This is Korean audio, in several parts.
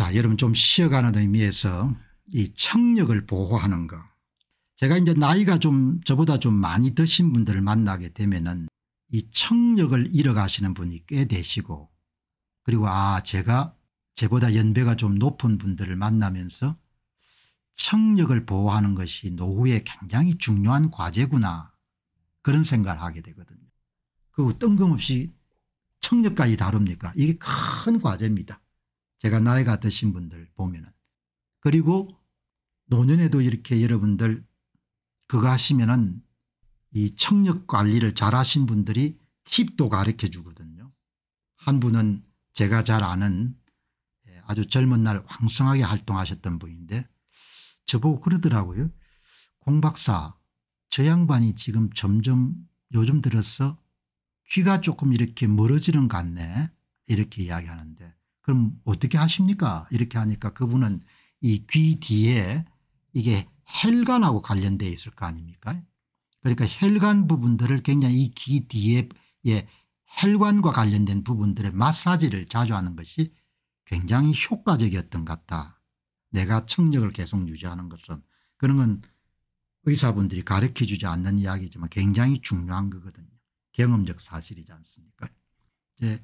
자 여러분 좀 쉬어가는 의미에서 이 청력을 보호하는 거 제가 이제 나이가 좀 저보다 좀 많이 드신 분들을 만나게 되면은 이 청력을 잃어가시는 분이 꽤 되시고 그리고 아 제가 제보다 연배가 좀 높은 분들을 만나면서 청력을 보호하는 것이 노후에 굉장히 중요한 과제구나 그런 생각을 하게 되거든요. 그 뜬금없이 청력까지 다룹니까 이게 큰 과제입니다. 제가 나이가 드신 분들 보면은 그리고 노년에도 이렇게 여러분들 그거 하시면은 이 청력 관리를 잘 하신 분들이 팁도 가르쳐 주거든요. 한 분은 제가 잘 아는 예, 아주 젊은 날 왕성하게 활동하셨던 분인데 저보고 그러더라고요. 공 박사 저 양반이 지금 점점 요즘 들어서 귀가 조금 이렇게 멀어지는 것 같네 이렇게 이야기하는데 그럼 어떻게 하십니까 이렇게 하니까 그분은 이 귀 뒤에 이게 혈관하고 관련돼 있을 거 아닙니까 그러니까 혈관 부분들을 굉장히 이 귀 뒤에 예, 혈관과 관련된 부분들의 마사지를 자주 하는 것이 굉장히 효과적이었던 것 같다. 내가 청력을 계속 유지하는 것은 그런 건 의사분들이 가르쳐 주지 않는 이야기지만 굉장히 중요한 거거든요. 경험적 사실이지 않습니까 이제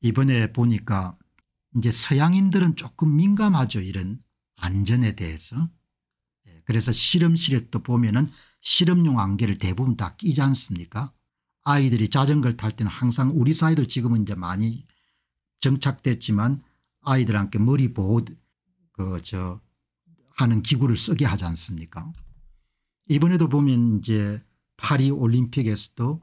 이번에 보니까 이제 서양인들은 조금 민감하죠 이런 안전에 대해서. 예, 그래서 실험실에 또 보면은 실험용 안개를 대부분 다 끼지 않습니까 아이들이 자전거를 탈 때는 항상 우리 사이도 지금은 이제 많이 정착됐지만 아이들한테 머리 보호 그 저 하는 기구를 쓰게 하지 않습니까 이번에도 보면 이제 파리 올림픽에서도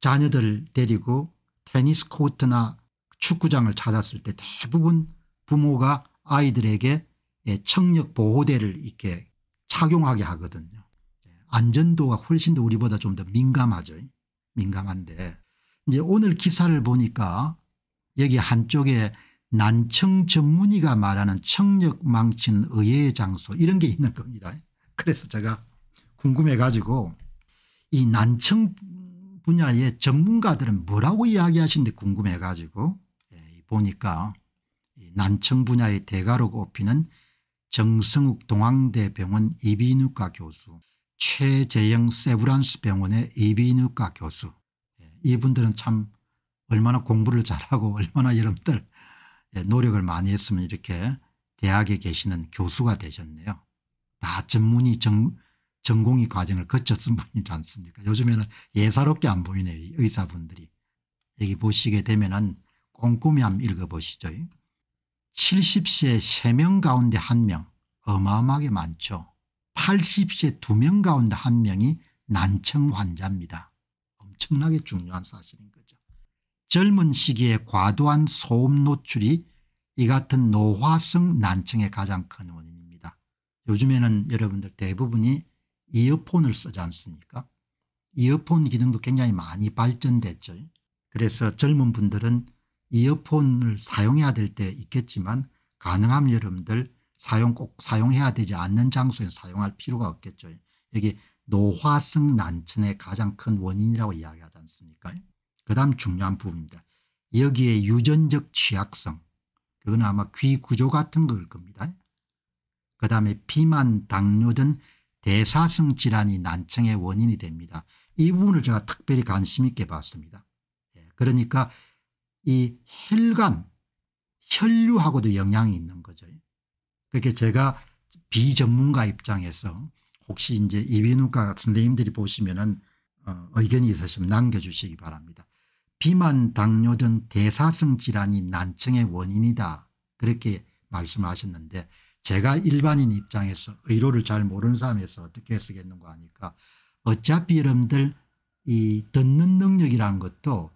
자녀들 데리고 테니스 코트나 축구장을 찾았을 때 대부분 부모가 아이들에게 예, 청력 보호대를 이렇게 착용하게 하거든요. 안전도가 훨씬 더 우리보다 좀 더 민감하죠. 민감한데 이제 오늘 기사를 보니까 여기 한쪽에 난청 전문의가 말하는 청력 망친 의회 장소 이런 게 있는 겁니다. 그래서 제가 궁금해 가지고 이 난청 분야의 전문가들은 뭐라고 이야기하시는지 궁금해 가지고 보니까 난청 분야의 대가로 꼽히는 정성욱 동항대병원 이비인후과 교수 최재영 세브란스 병원의 이비인후과 교수 예, 이분들은 참 얼마나 공부를 잘하고 얼마나 여러분들 예, 노력을 많이 했으면 이렇게 대학에 계시는 교수가 되셨네요. 다전문의 정, 전공의 과정을 거쳤은 분이지 않습니까 요즘에는 예사롭게 안 보이네요 의사분들이. 여기 보시게 되면 은 꼼꼼히 한번 읽어보시죠. 7 0세 3명 가운데 1명 어마어마하게 많죠. 80세 2명 가운데 1명이 난청 환자입니다. 엄청나게 중요한 사실인 거죠. 젊은 시기에 과도한 소음 노출이 이 같은 노화성 난청의 가장 큰 원인입니다. 요즘에는 여러분들 대부분이 이어폰을 쓰지 않습니까 이어폰 기능도 굉장히 많이 발전됐죠. 그래서 젊은 분들은 이어폰을 사용해야 될 때 있겠지만 가능하면 여러분들 사용 꼭 사용해야 되지 않는 장소에 사용할 필요가 없겠죠. 여기 노화성 난청의 가장 큰 원인이라고 이야기하지 않습니까? 그 다음 중요한 부분입니다. 여기에 유전적 취약성 그건 아마 귀 구조 같은 걸 겁니다. 그 다음에 비만, 당뇨 등 대사성 질환이 난청의 원인이 됩니다. 이 부분을 제가 특별히 관심 있게 봤습니다. 예, 그러니까 이 혈관 혈류하고도 영향이 있는 거죠. 그렇게 제가 비전문가 입장에서 혹시 이제 이비인후과 선생님들이 보시면은 어, 의견이 있으시면 남겨주시기 바랍니다. 비만 당뇨 등 대사성 질환이 난청의 원인이다 그렇게 말씀하셨는데 제가 일반인 입장에서 의료를 잘 모르는 사람에서 어떻게 쓰겠는가 하니까 어차피 여러분들 이 듣는 능력이라는 것도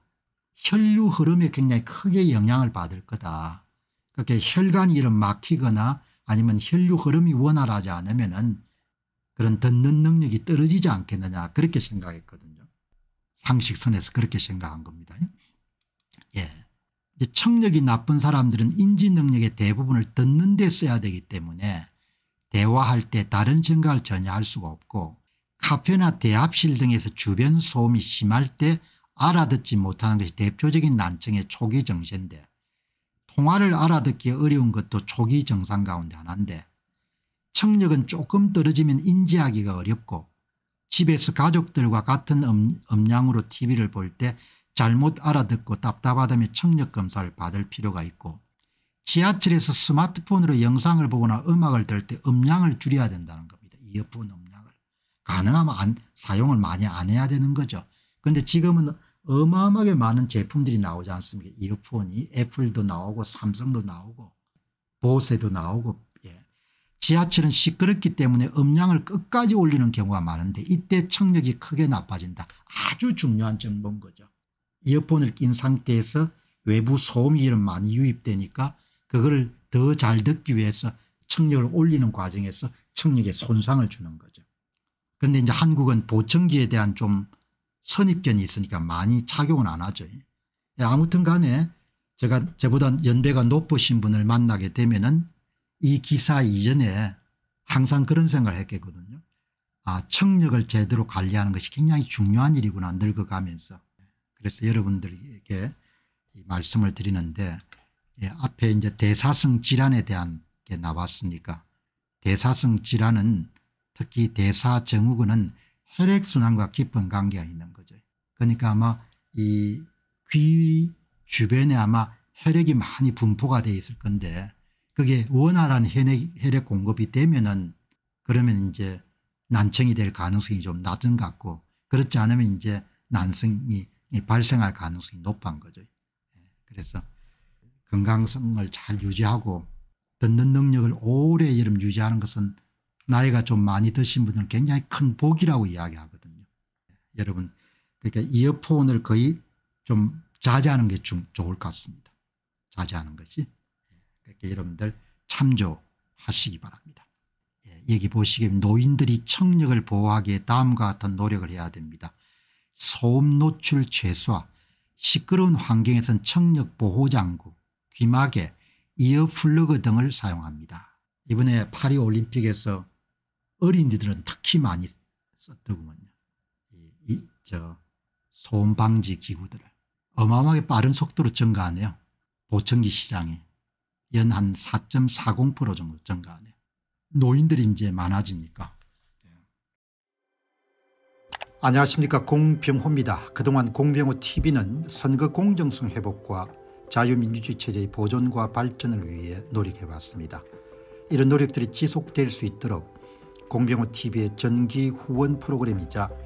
혈류 흐름에 굉장히 크게 영향을 받을 거다. 그렇게 혈관이 이런 막히거나 아니면 혈류 흐름이 원활하지 않으면 은 그런 듣는 능력이 떨어지지 않겠느냐 그렇게 생각했거든요. 상식선에서 그렇게 생각한 겁니다. 예. 청력이 나쁜 사람들은 인지 능력의 대부분을 듣는 데 써야 되기 때문에 대화할 때 다른 생각을 전혀 할 수가 없고 카페나 대합실 등에서 주변 소음이 심할 때 알아듣지 못하는 것이 대표적인 난청의 초기 정신인데 통화를 알아듣기 어려운 것도 초기 정상 가운데 하나인데 청력은 조금 떨어지면 인지하기가 어렵고 집에서 가족들과 같은 음, 음량으로 tv를 볼 때 잘못 알아듣고 답답하다며 청력 검사를 받을 필요가 있고 지하철에서 스마트폰으로 영상을 보거나 음악을 들을 때 음량을 줄여야 된다는 겁니다. 이어폰 음량을. 가능하면 안, 사용을 많이 안 해야 되는 거죠. 그런데 지금은 어마어마하게 많은 제품들이 나오지 않습니까 이어폰이 애플도 나오고 삼성도 나오고 보세도 나오고 예. 지하철은 시끄럽기 때문에 음량을 끝까지 올리는 경우가 많은데 이때 청력이 크게 나빠진다. 아주 중요한 정보인 거죠. 이어폰을 낀 상태에서 외부 소음이 많이 유입되니까 그걸 더 잘 듣기 위해서 청력을 올리는 과정에서 청력에 손상을 주는 거죠. 그런데 이제 한국은 보청기에 대한 좀 선입견이 있으니까 많이 착용은 안 하죠. 예, 아무튼 간에 제가 저보다 연배가 높으신 분을 만나게 되면은 이 기사 이전에 항상 그런 생각을 했겠거든요. 아 청력을 제대로 관리하는 것이 굉장히 중요한 일이구나 늙어가면서 그래서 여러분들에게 말씀을 드리는데 예, 앞에 이제 대사성 질환에 대한 게 나왔으니까 대사성 질환은 특히 대사증후군은 혈액순환과 깊은 관계가 있는 그러니까 아마 이 귀 주변에 아마 혈액이 많이 분포가 돼 있을 건데 그게 원활한 혈액, 혈액 공급이 되면은 그러면 이제 난청이 될 가능성이 좀 낮은 것 같고 그렇지 않으면 이제 난성이 발생할 가능성이 높은 거죠. 예, 그래서 건강성을 잘 유지하고 듣는 능력을 오래 여름 유지하는 것은 나이가 좀 많이 드신 분들은 굉장히 큰 복이라고 이야기하거든요. 예, 여러분 그러니까 이어폰을 거의 좀 자제하는 게 좀 좋을 것 같습니다. 자제하는 것이. 예. 그렇게 그러니까 여러분들 참조하시기 바랍니다. 예. 여기 보시기에 노인들이 청력을 보호하기에 다음과 같은 노력을 해야 됩니다. 소음 노출 최소화, 시끄러운 환경에선 청력 보호 장구, 귀마개, 이어플러그 등을 사용합니다. 이번에 파리 올림픽에서 어린이들은 특히 많이 썼더군요. 이, 이, 저 소음 방지 기구들을 어마어마하게 빠른 속도로 증가하네요. 보청기 시장이 연한4.40% 정도 증가하네요. 노인들이 이제 많아지니까. 안녕하십니까 공병호입니다. 그동안 공병호TV는 선거 공정성 회복과 자유민주주의 체제의 보존과 발전을 위해 노력해왔습니다. 이런 노력들이 지속될 수 있도록 공병호TV의 전기 후원 프로그램이자